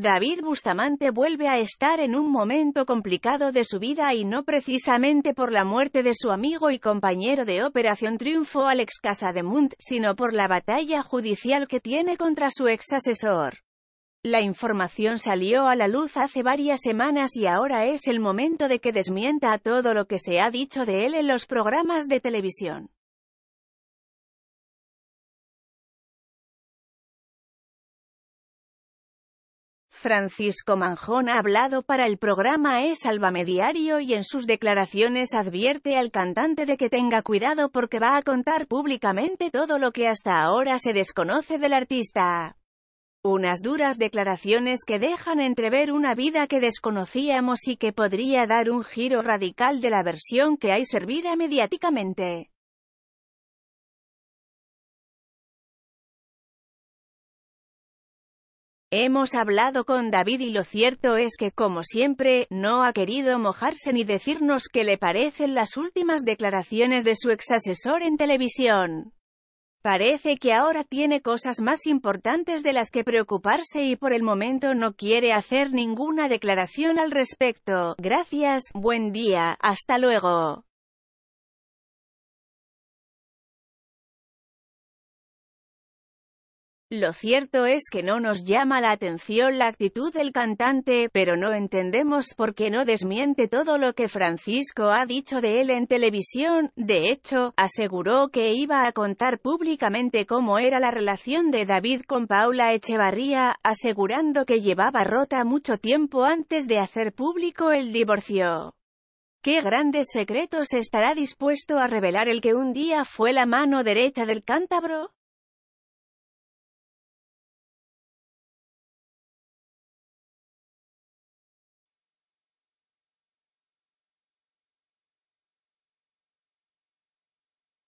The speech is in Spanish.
David Bustamante vuelve a estar en un momento complicado de su vida y no precisamente por la muerte de su amigo y compañero de Operación Triunfo Alex Casademunt, sino por la batalla judicial que tiene contra su ex asesor. La información salió a la luz hace varias semanas y ahora es el momento de que desmienta todo lo que se ha dicho de él en los programas de televisión. Francisco Manjón ha hablado para el programa Es Sálvame y en sus declaraciones advierte al cantante de que tenga cuidado porque va a contar públicamente todo lo que hasta ahora se desconoce del artista. Unas duras declaraciones que dejan entrever una vida que desconocíamos y que podría dar un giro radical de la versión que hay servida mediáticamente. Hemos hablado con David y lo cierto es que, como siempre, no ha querido mojarse ni decirnos qué le parecen las últimas declaraciones de su exasesor en televisión. Parece que ahora tiene cosas más importantes de las que preocuparse y por el momento no quiere hacer ninguna declaración al respecto. Gracias, buen día, hasta luego. Lo cierto es que no nos llama la atención la actitud del cantante, pero no entendemos por qué no desmiente todo lo que Francisco ha dicho de él en televisión. De hecho, aseguró que iba a contar públicamente cómo era la relación de David con Paula Echevarría, asegurando que llevaba rota mucho tiempo antes de hacer público el divorcio. ¿Qué grandes secretos estará dispuesto a revelar el que un día fue la mano derecha del cántabro?